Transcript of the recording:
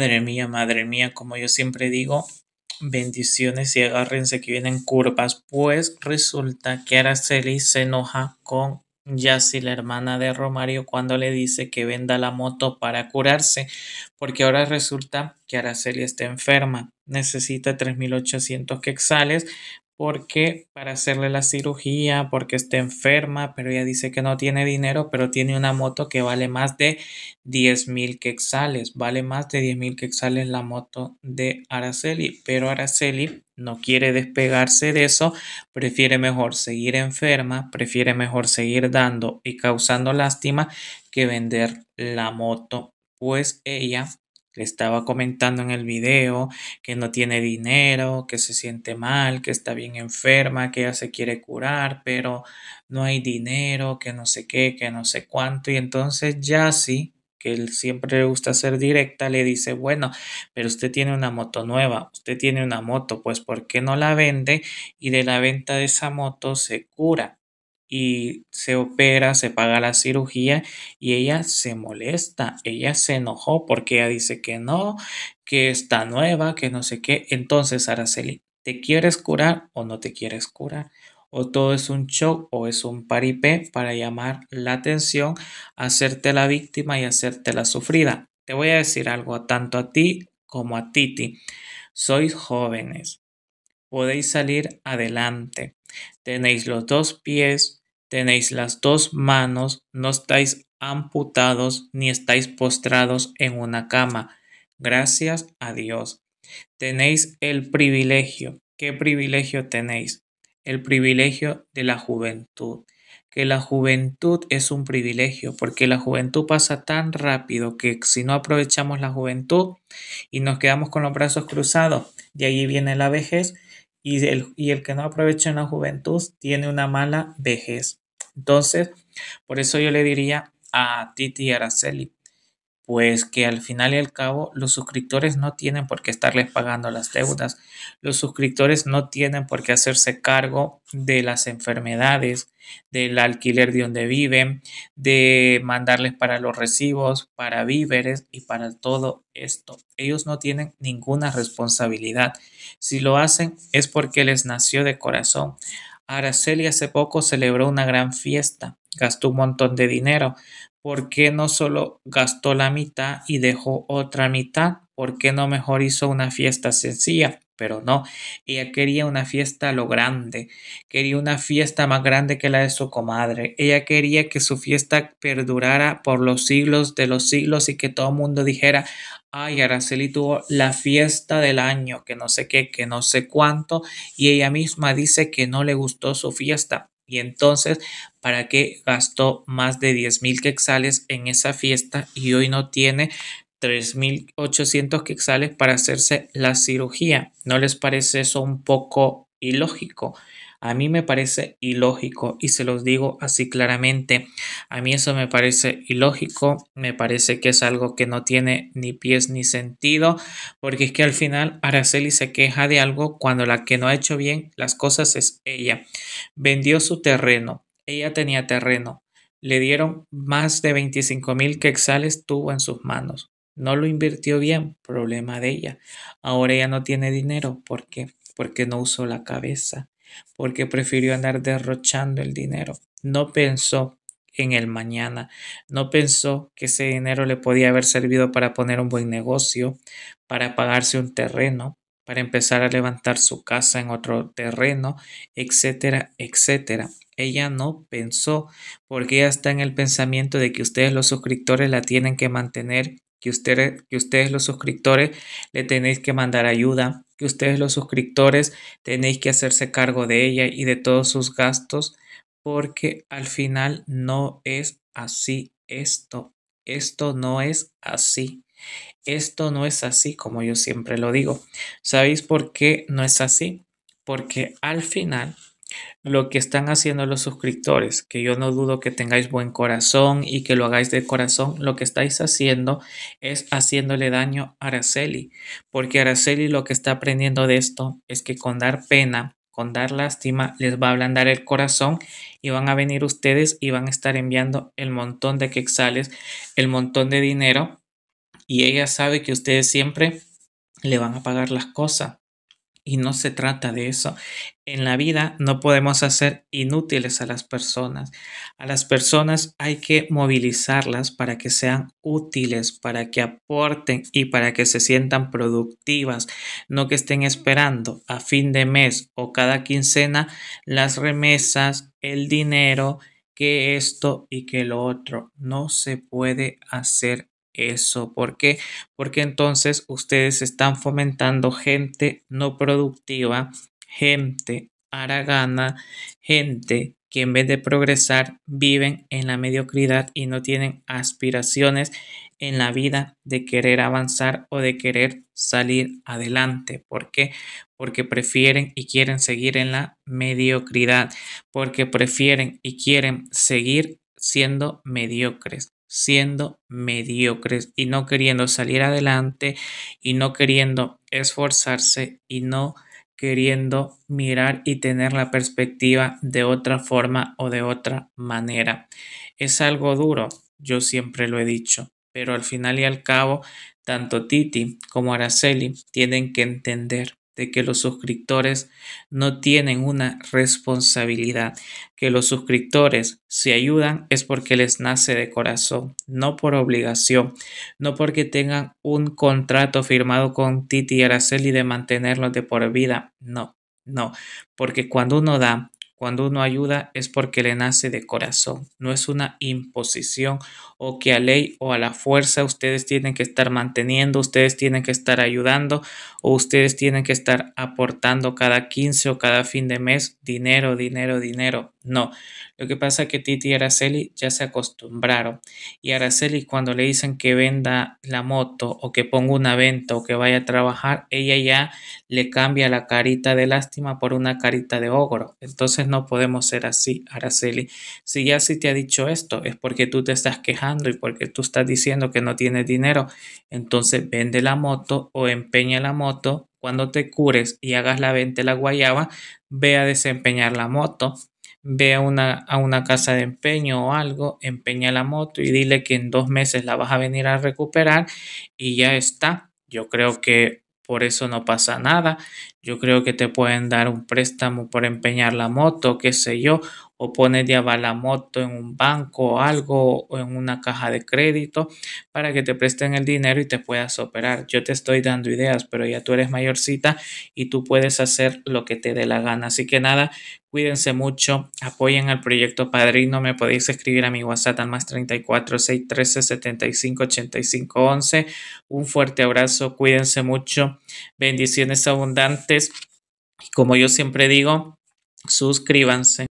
Madre mía, madre mía, como yo siempre digo, bendiciones y agárrense que vienen curvas. Pues resulta que Araceli se enoja con Yasi, la hermana de Romario, cuando le dice que venda la moto para curarse, porque ahora resulta que Araceli está enferma. Necesita 3.800 quexales porque para hacerle la cirugía, porque está enferma, pero ella dice que no tiene dinero, pero tiene una moto que vale más de 10 mil quexales, vale más de 10 mil quexales la moto de Araceli, pero Araceli no quiere despegarse de eso, prefiere mejor seguir enferma, prefiere mejor seguir dando y causando lástima que vender la moto, pues ella le estaba comentando en el video que no tiene dinero, que se siente mal, que está bien enferma, que ya se quiere curar, pero no hay dinero, que no sé qué, que no sé cuánto. Y entonces Jassy, que él siempre le gusta ser directa, le dice, bueno, pero usted tiene una moto nueva, usted tiene una moto, pues ¿por qué no la vende? Y de la venta de esa moto se cura y se opera, se paga la cirugía y ella se molesta, ella se enojó porque ella dice que no, que está nueva, que no sé qué. Entonces, Araceli, ¿te quieres curar o no te quieres curar? O todo es un shock o es un paripé para llamar la atención, hacerte la víctima y hacerte la sufrida. Te voy a decir algo tanto a ti como a Titi. Sois jóvenes, podéis salir adelante. Tenéis los dos pies tenéis las dos manos, no estáis amputados ni estáis postrados en una cama. Gracias a Dios. Tenéis el privilegio. ¿Qué privilegio tenéis? El privilegio de la juventud. Que la juventud es un privilegio, porque la juventud pasa tan rápido que si no aprovechamos la juventud y nos quedamos con los brazos cruzados, de allí viene la vejez y el, que no aprovecha una juventud tiene una mala vejez. Entonces, por eso yo le diría a Titi Araceli, pues que al final y al cabo los suscriptores no tienen por qué estarles pagando las deudas, los suscriptores no tienen por qué hacerse cargo de las enfermedades, del alquiler de donde viven, de mandarles para los recibos, para víveres y para todo esto. Ellos no tienen ninguna responsabilidad. Si lo hacen es porque les nació de corazón. Araceli hace poco celebró una gran fiesta, gastó un montón de dinero, ¿Por qué no solo gastó la mitad y dejó otra mitad? ¿Por qué no mejor hizo una fiesta sencilla? Pero no, ella quería una fiesta lo grande, quería una fiesta más grande que la de su comadre, ella quería que su fiesta perdurara por los siglos de los siglos y que todo el mundo dijera, ay, Araceli tuvo la fiesta del año, que no sé qué, que no sé cuánto, y ella misma dice que no le gustó su fiesta. Y entonces, ¿para qué gastó más de 10.000 quetzales en esa fiesta y hoy no tiene 3.800 quexales para hacerse la cirugía? ¿No les parece eso un poco ilógico? A mí me parece ilógico y se los digo así claramente. A mí eso me parece ilógico, me parece que es algo que no tiene ni pies ni sentido, porque es que al final Araceli se queja de algo cuando la que no ha hecho bien las cosas es ella. Vendió su terreno, ella tenía terreno. Le dieron más de 25 mil quexales tuvo en sus manos. No lo invirtió bien, problema de ella. Ahora ella no tiene dinero. ¿Por qué? Porque no usó la cabeza porque prefirió andar derrochando el dinero. No pensó en el mañana, no pensó que ese dinero le podía haber servido para poner un buen negocio, para pagarse un terreno, para empezar a levantar su casa en otro terreno, etcétera, etcétera. Ella no pensó, porque ella está en el pensamiento de que ustedes los suscriptores la tienen que mantener, que, que ustedes los suscriptores le tenéis que mandar ayuda, que ustedes los suscriptores tenéis que hacerse cargo de ella y de todos sus gastos porque al final no es así esto. Esto no es así. Esto no es así como yo siempre lo digo. ¿Sabéis por qué no es así? Porque al final lo que están haciendo los suscriptores, que yo no dudo que tengáis buen corazón y que lo hagáis de corazón, lo que estáis haciendo es haciéndole daño a Araceli, porque Araceli lo que está aprendiendo de esto es que con dar pena, con dar lástima, les va a ablandar el corazón y van a venir ustedes y van a estar enviando el montón de quexales, el montón de dinero y ella sabe que ustedes siempre le van a pagar las cosas. Y no se trata de eso. En la vida no podemos hacer inútiles a las personas. A las personas hay que movilizarlas para que sean útiles, para que aporten y para que se sientan productivas, no que estén esperando a fin de mes o cada quincena las remesas, el dinero, que esto y que lo otro. No se puede hacer eso. ¿Por qué? Porque entonces ustedes están fomentando gente no productiva, gente aragana, gente que en vez de progresar viven en la mediocridad y no tienen aspiraciones en la vida de querer avanzar o de querer salir adelante. ¿Por qué? Porque prefieren y quieren seguir en la mediocridad, porque prefieren y quieren seguir siendo mediocres siendo mediocres y no queriendo salir adelante y no queriendo esforzarse y no queriendo mirar y tener la perspectiva de otra forma o de otra manera. Es algo duro, yo siempre lo he dicho, pero al final y al cabo, tanto Titi como Araceli tienen que entender de que los suscriptores no tienen una responsabilidad, que los suscriptores se ayudan es porque les nace de corazón, no por obligación, no porque tengan un contrato firmado con Titi y Araceli de mantenerlos de por vida, no, no, porque cuando uno da, cuando uno ayuda es porque le nace de corazón, no es una imposición o que a ley o a la fuerza ustedes tienen que estar manteniendo, ustedes tienen que estar ayudando o ustedes tienen que estar aportando cada 15 o cada fin de mes dinero, dinero, dinero. No, lo que pasa es que Titi y Araceli ya se acostumbraron y Araceli cuando le dicen que venda la moto o que ponga una venta o que vaya a trabajar, ella ya le cambia la carita de lástima por una carita de ogro. Entonces no podemos ser así, Araceli. Si ya sí te ha dicho esto, es porque tú te estás quejando y porque tú estás diciendo que no tienes dinero. Entonces vende la moto o empeña la moto. Cuando te cures y hagas la venta de la guayaba, ve a desempeñar la moto ve a una, a una, casa de empeño o algo, empeña la moto y dile que en dos meses la vas a venir a recuperar y ya está. Yo creo que por eso no pasa nada. Yo creo que te pueden dar un préstamo por empeñar la moto, qué sé yo, o pones la moto en un banco o algo o en una caja de crédito para que te presten el dinero y te puedas operar. Yo te estoy dando ideas, pero ya tú eres mayorcita y tú puedes hacer lo que te dé la gana. Así que nada, cuídense mucho, apoyen al proyecto Padrino, me podéis escribir a mi WhatsApp al más 34 613 75 85 11. Un fuerte abrazo, cuídense mucho, bendiciones abundantes y como yo siempre digo, suscríbanse.